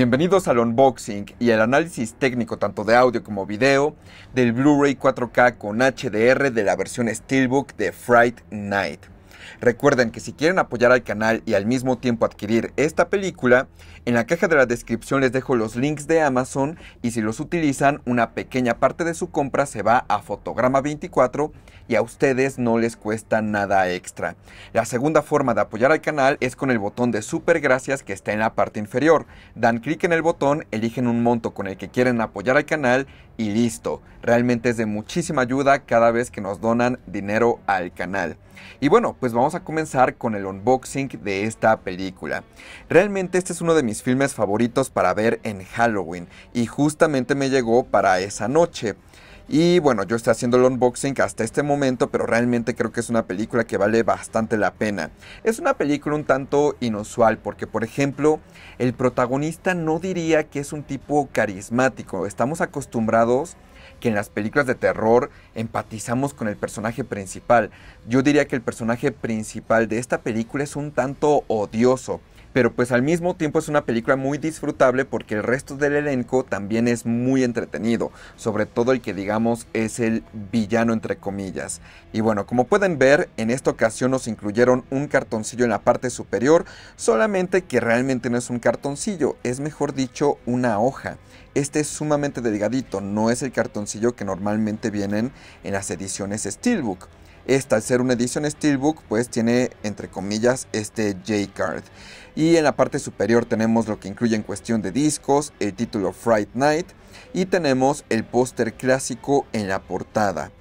Bienvenidos al unboxing y el análisis técnico tanto de audio como video del Blu-ray 4K con HDR de la versión Steelbook de Fright Night. Recuerden que si quieren apoyar al canal y al mismo tiempo adquirir esta película, en la caja de la descripción les dejo los links de Amazon y si los utilizan una pequeña parte de su compra se va a Fotograma 24 y a ustedes no les cuesta nada extra. La segunda forma de apoyar al canal es con el botón de super gracias que está en la parte inferior. Dan clic en el botón, eligen un monto con el que quieren apoyar al canal y listo. Realmente es de muchísima ayuda cada vez que nos donan dinero al canal. Y bueno, pues vamos a comenzar con el unboxing de esta película. Realmente este es uno de mis filmes favoritos para ver en Halloween y justamente me llegó para esa noche. Y bueno, yo estoy haciendo el unboxing hasta este momento, pero realmente creo que es una película que vale bastante la pena. Es una película un tanto inusual porque, por ejemplo, el protagonista no diría que es un tipo carismático. Estamos acostumbrados que en las películas de terror empatizamos con el personaje principal. Yo diría que el personaje principal de esta película es un tanto odioso pero pues al mismo tiempo es una película muy disfrutable porque el resto del elenco también es muy entretenido, sobre todo el que digamos es el villano entre comillas. Y bueno, como pueden ver, en esta ocasión nos incluyeron un cartoncillo en la parte superior, solamente que realmente no es un cartoncillo, es mejor dicho una hoja. Este es sumamente delgadito, no es el cartoncillo que normalmente vienen en las ediciones Steelbook. Esta, al ser una edición Steelbook, pues tiene, entre comillas, este J-Card. Y en la parte superior tenemos lo que incluye en cuestión de discos, el título Fright Night y tenemos el póster clásico en la portada.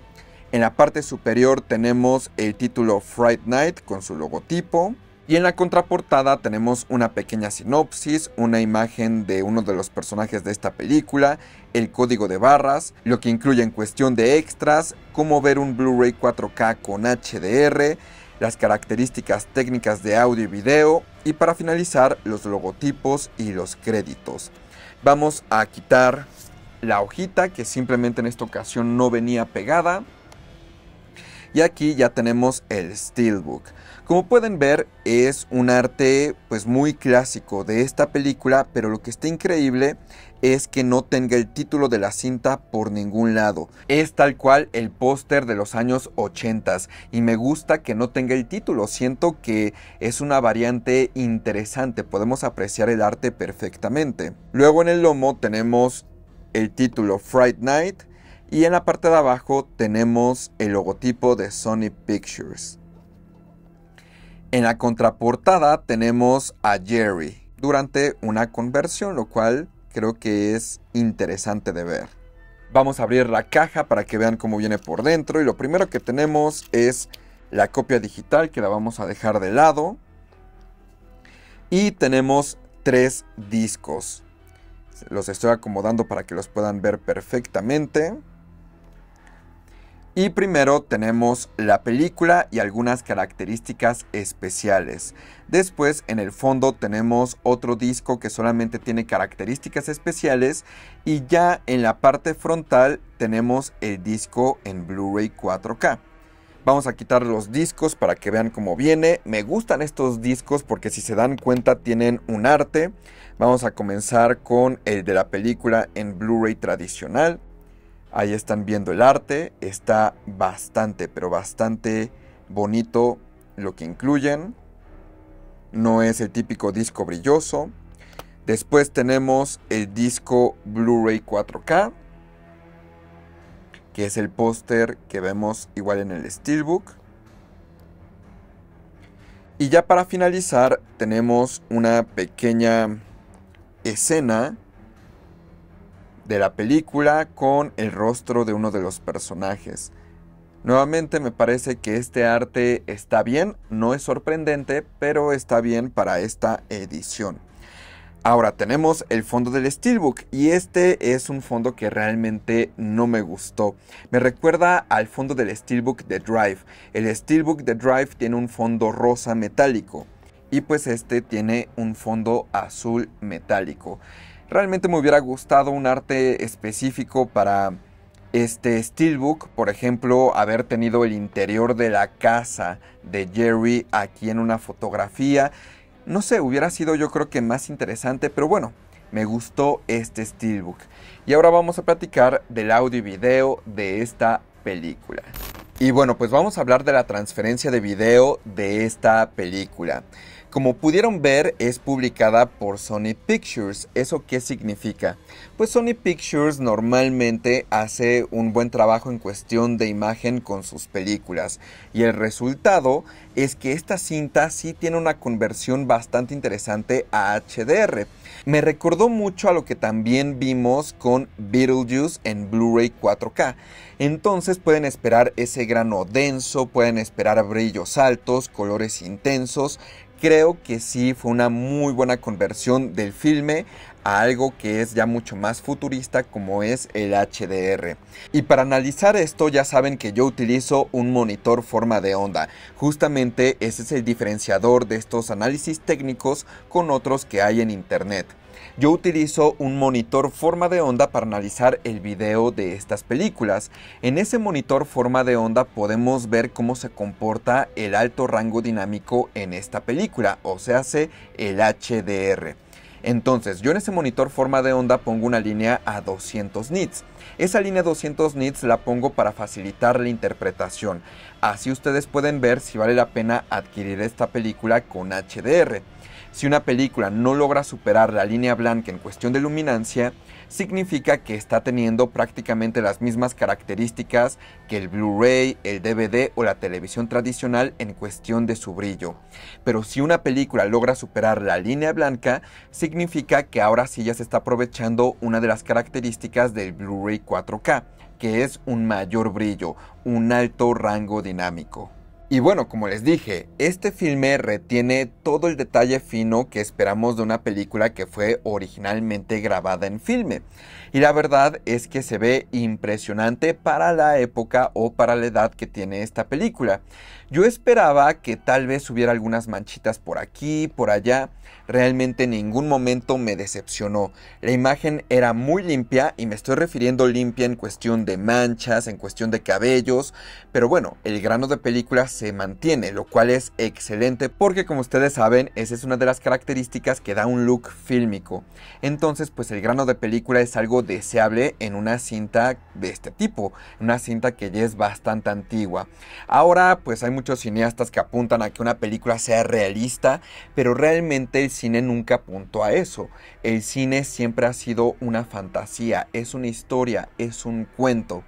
En la parte superior tenemos el título Fright Night con su logotipo, y en la contraportada tenemos una pequeña sinopsis, una imagen de uno de los personajes de esta película, el código de barras, lo que incluye en cuestión de extras, cómo ver un Blu-ray 4K con HDR, las características técnicas de audio y video y para finalizar los logotipos y los créditos. Vamos a quitar la hojita que simplemente en esta ocasión no venía pegada. Y aquí ya tenemos el Steelbook. Como pueden ver, es un arte pues muy clásico de esta película, pero lo que está increíble es que no tenga el título de la cinta por ningún lado. Es tal cual el póster de los años 80 y me gusta que no tenga el título. Siento que es una variante interesante, podemos apreciar el arte perfectamente. Luego en el lomo tenemos el título Fright Night y en la parte de abajo tenemos el logotipo de Sony Pictures. En la contraportada tenemos a Jerry durante una conversión, lo cual creo que es interesante de ver. Vamos a abrir la caja para que vean cómo viene por dentro y lo primero que tenemos es la copia digital que la vamos a dejar de lado. Y tenemos tres discos. Los estoy acomodando para que los puedan ver perfectamente. Y primero tenemos la película y algunas características especiales. Después en el fondo tenemos otro disco que solamente tiene características especiales y ya en la parte frontal tenemos el disco en Blu-ray 4K. Vamos a quitar los discos para que vean cómo viene. Me gustan estos discos porque si se dan cuenta tienen un arte. Vamos a comenzar con el de la película en Blu-ray tradicional. Ahí están viendo el arte, está bastante, pero bastante bonito lo que incluyen. No es el típico disco brilloso. Después tenemos el disco Blu-ray 4K, que es el póster que vemos igual en el Steelbook. Y ya para finalizar tenemos una pequeña escena de la película con el rostro de uno de los personajes. Nuevamente me parece que este arte está bien, no es sorprendente, pero está bien para esta edición. Ahora tenemos el fondo del Steelbook y este es un fondo que realmente no me gustó. Me recuerda al fondo del Steelbook de Drive. El Steelbook de Drive tiene un fondo rosa metálico y pues este tiene un fondo azul metálico. Realmente me hubiera gustado un arte específico para este Steelbook, por ejemplo, haber tenido el interior de la casa de Jerry aquí en una fotografía. No sé, hubiera sido yo creo que más interesante, pero bueno, me gustó este Steelbook. Y ahora vamos a platicar del audio y video de esta película. Y bueno, pues vamos a hablar de la transferencia de video de esta película. Como pudieron ver, es publicada por Sony Pictures. ¿Eso qué significa? Pues Sony Pictures normalmente hace un buen trabajo en cuestión de imagen con sus películas. Y el resultado es que esta cinta sí tiene una conversión bastante interesante a HDR. Me recordó mucho a lo que también vimos con Beetlejuice en Blu-ray 4K. Entonces pueden esperar ese grano denso, pueden esperar brillos altos, colores intensos creo que sí fue una muy buena conversión del filme a algo que es ya mucho más futurista como es el HDR. Y para analizar esto ya saben que yo utilizo un monitor forma de onda. Justamente ese es el diferenciador de estos análisis técnicos con otros que hay en internet. Yo utilizo un monitor forma de onda para analizar el video de estas películas. En ese monitor forma de onda podemos ver cómo se comporta el alto rango dinámico en esta película, o sea, hace el HDR. Entonces, yo en ese monitor forma de onda pongo una línea a 200 nits. Esa línea 200 nits la pongo para facilitar la interpretación. Así ustedes pueden ver si vale la pena adquirir esta película con HDR. Si una película no logra superar la línea blanca en cuestión de luminancia, significa que está teniendo prácticamente las mismas características que el Blu-ray, el DVD o la televisión tradicional en cuestión de su brillo. Pero si una película logra superar la línea blanca, significa que ahora sí ya se está aprovechando una de las características del Blu-ray 4K, que es un mayor brillo, un alto rango dinámico. Y bueno, como les dije, este filme retiene todo el detalle fino que esperamos de una película que fue originalmente grabada en filme. Y la verdad es que se ve impresionante para la época o para la edad que tiene esta película. Yo esperaba que tal vez hubiera algunas manchitas por aquí, por allá. Realmente en ningún momento me decepcionó. La imagen era muy limpia y me estoy refiriendo limpia en cuestión de manchas, en cuestión de cabellos. Pero bueno, el grano de películas se mantiene, lo cual es excelente porque como ustedes saben, esa es una de las características que da un look fílmico. Entonces, pues el grano de película es algo deseable en una cinta de este tipo, una cinta que ya es bastante antigua. Ahora, pues hay muchos cineastas que apuntan a que una película sea realista, pero realmente el cine nunca apuntó a eso. El cine siempre ha sido una fantasía, es una historia, es un cuento.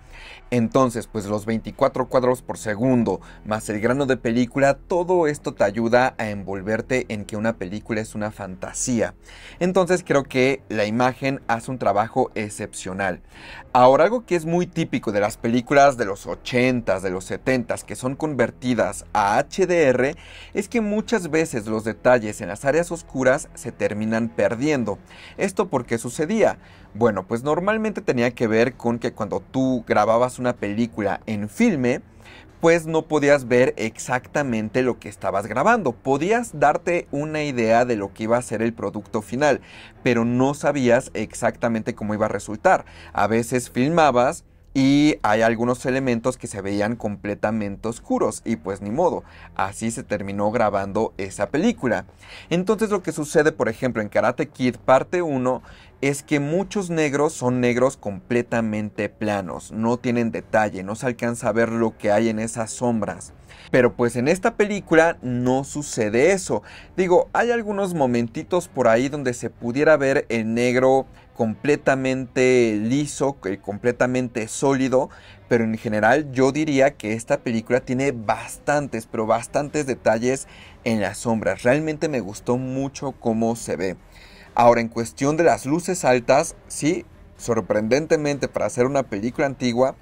Entonces, pues los 24 cuadros por segundo más el grano de película, todo esto te ayuda a envolverte en que una película es una fantasía. Entonces creo que la imagen hace un trabajo excepcional. Ahora, algo que es muy típico de las películas de los 80s, de los 70s, que son convertidas a HDR, es que muchas veces los detalles en las áreas oscuras se terminan perdiendo. Esto porque sucedía. Bueno, pues normalmente tenía que ver con que cuando tú grababas una película en filme, pues no podías ver exactamente lo que estabas grabando. Podías darte una idea de lo que iba a ser el producto final, pero no sabías exactamente cómo iba a resultar. A veces filmabas y hay algunos elementos que se veían completamente oscuros y pues ni modo, así se terminó grabando esa película. Entonces lo que sucede por ejemplo en Karate Kid parte 1 es que muchos negros son negros completamente planos, no tienen detalle, no se alcanza a ver lo que hay en esas sombras. Pero pues en esta película no sucede eso. Digo, hay algunos momentitos por ahí donde se pudiera ver el negro completamente liso, completamente sólido, pero en general yo diría que esta película tiene bastantes, pero bastantes detalles en las sombras. Realmente me gustó mucho cómo se ve. Ahora, en cuestión de las luces altas, sí, sorprendentemente para hacer una película antigua,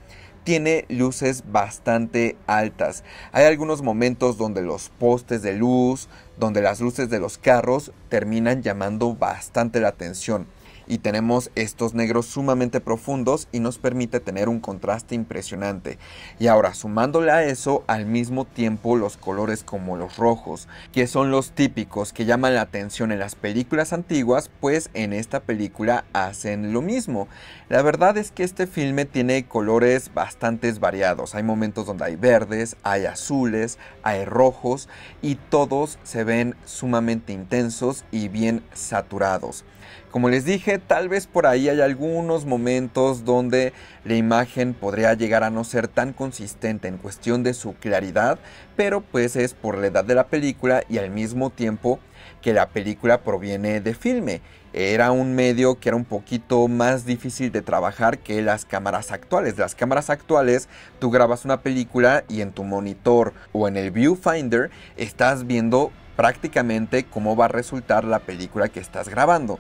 tiene luces bastante altas. Hay algunos momentos donde los postes de luz, donde las luces de los carros terminan llamando bastante la atención y tenemos estos negros sumamente profundos y nos permite tener un contraste impresionante. Y ahora sumándole a eso al mismo tiempo los colores como los rojos, que son los típicos que llaman la atención en las películas antiguas, pues en esta película hacen lo mismo. La verdad es que este filme tiene colores bastante variados. Hay momentos donde hay verdes, hay azules, hay rojos y todos se ven sumamente intensos y bien saturados. Como les dije, tal vez por ahí hay algunos momentos donde la imagen podría llegar a no ser tan consistente en cuestión de su claridad, pero pues es por la edad de la película y al mismo tiempo que la película proviene de filme. Era un medio que era un poquito más difícil de trabajar que las cámaras actuales. Las cámaras actuales, tú grabas una película y en tu monitor o en el viewfinder estás viendo prácticamente cómo va a resultar la película que estás grabando.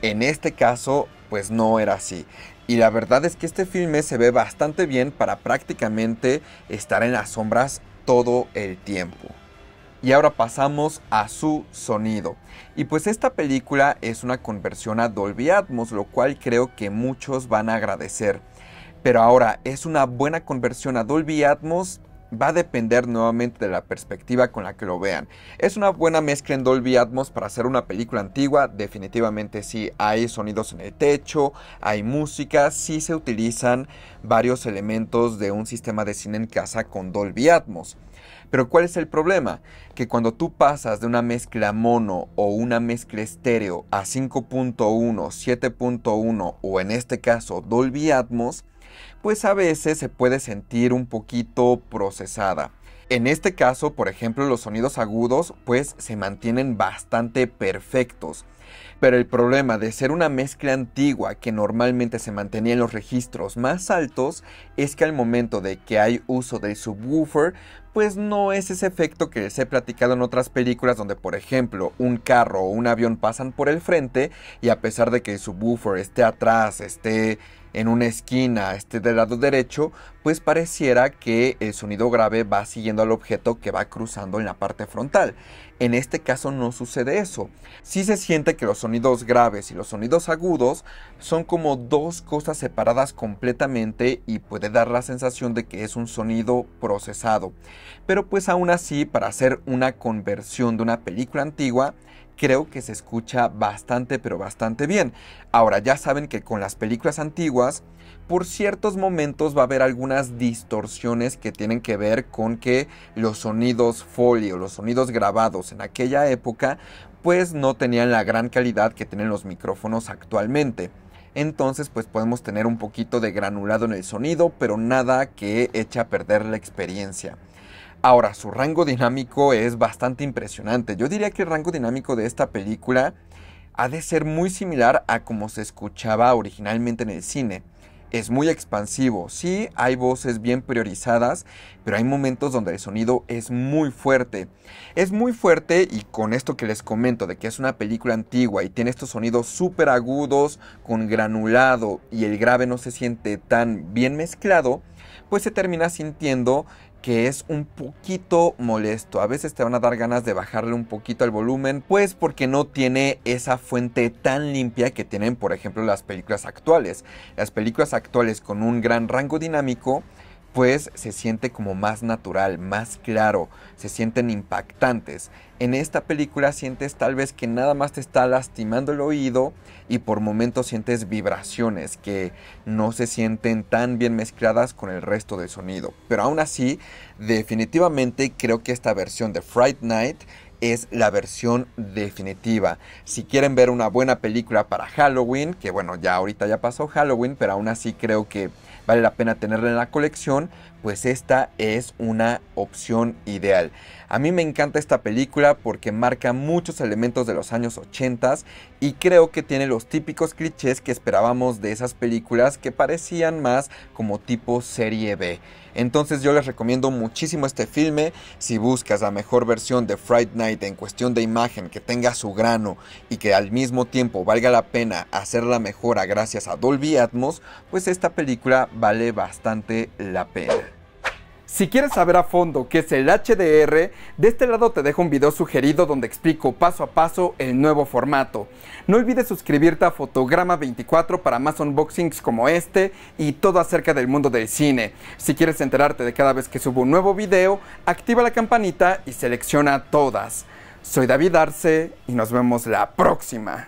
En este caso, pues no era así. Y la verdad es que este filme se ve bastante bien para prácticamente estar en las sombras todo el tiempo. Y ahora pasamos a su sonido. Y pues esta película es una conversión a Dolby Atmos, lo cual creo que muchos van a agradecer. Pero ahora, ¿es una buena conversión a Dolby Atmos? va a depender nuevamente de la perspectiva con la que lo vean. ¿Es una buena mezcla en Dolby Atmos para hacer una película antigua? Definitivamente sí, hay sonidos en el techo, hay música, sí se utilizan varios elementos de un sistema de cine en casa con Dolby Atmos. Pero ¿cuál es el problema? Que cuando tú pasas de una mezcla mono o una mezcla estéreo a 5.1, 7.1 o en este caso Dolby Atmos, pues a veces se puede sentir un poquito procesada. En este caso, por ejemplo, los sonidos agudos pues se mantienen bastante perfectos. Pero el problema de ser una mezcla antigua que normalmente se mantenía en los registros más altos es que al momento de que hay uso del subwoofer, pues no es ese efecto que les he platicado en otras películas donde por ejemplo un carro o un avión pasan por el frente y a pesar de que el subwoofer esté atrás, esté en una esquina este del lado derecho, pues pareciera que el sonido grave va siguiendo al objeto que va cruzando en la parte frontal. En este caso no sucede eso. Si se siente que los sonidos graves y los sonidos agudos son como dos cosas separadas completamente y puede dar la sensación de que es un sonido procesado. Pero pues aún así, para hacer una conversión de una película antigua, creo que se escucha bastante, pero bastante bien. Ahora ya saben que con las películas antiguas, por ciertos momentos va a haber algunas distorsiones que tienen que ver con que los sonidos folio, los sonidos grabados en aquella época, pues no tenían la gran calidad que tienen los micrófonos actualmente entonces pues podemos tener un poquito de granulado en el sonido, pero nada que eche a perder la experiencia. Ahora, su rango dinámico es bastante impresionante. Yo diría que el rango dinámico de esta película ha de ser muy similar a como se escuchaba originalmente en el cine. Es muy expansivo, sí, hay voces bien priorizadas, pero hay momentos donde el sonido es muy fuerte. Es muy fuerte y con esto que les comento de que es una película antigua y tiene estos sonidos súper agudos, con granulado y el grave no se siente tan bien mezclado, pues se termina sintiendo que es un poquito molesto. A veces te van a dar ganas de bajarle un poquito el volumen, pues porque no tiene esa fuente tan limpia que tienen, por ejemplo, las películas actuales. Las películas actuales con un gran rango dinámico pues se siente como más natural, más claro, se sienten impactantes. En esta película sientes tal vez que nada más te está lastimando el oído y por momentos sientes vibraciones que no se sienten tan bien mezcladas con el resto del sonido. Pero aún así, definitivamente creo que esta versión de Fright Night es la versión definitiva. Si quieren ver una buena película para Halloween, que bueno, ya ahorita ya pasó Halloween, pero aún así creo que vale la pena tenerla en la colección, pues esta es una opción ideal. A mí me encanta esta película porque marca muchos elementos de los años 80 y creo que tiene los típicos clichés que esperábamos de esas películas que parecían más como tipo serie B. Entonces yo les recomiendo muchísimo este filme. Si buscas la mejor versión de Fright Night en cuestión de imagen que tenga su grano y que al mismo tiempo valga la pena hacer la mejora gracias a Dolby Atmos, pues esta película vale bastante la pena. Si quieres saber a fondo qué es el HDR, de este lado te dejo un video sugerido donde explico paso a paso el nuevo formato. No olvides suscribirte a Fotograma24 para más unboxings como este y todo acerca del mundo del cine. Si quieres enterarte de cada vez que subo un nuevo video, activa la campanita y selecciona todas. Soy David Arce y nos vemos la próxima.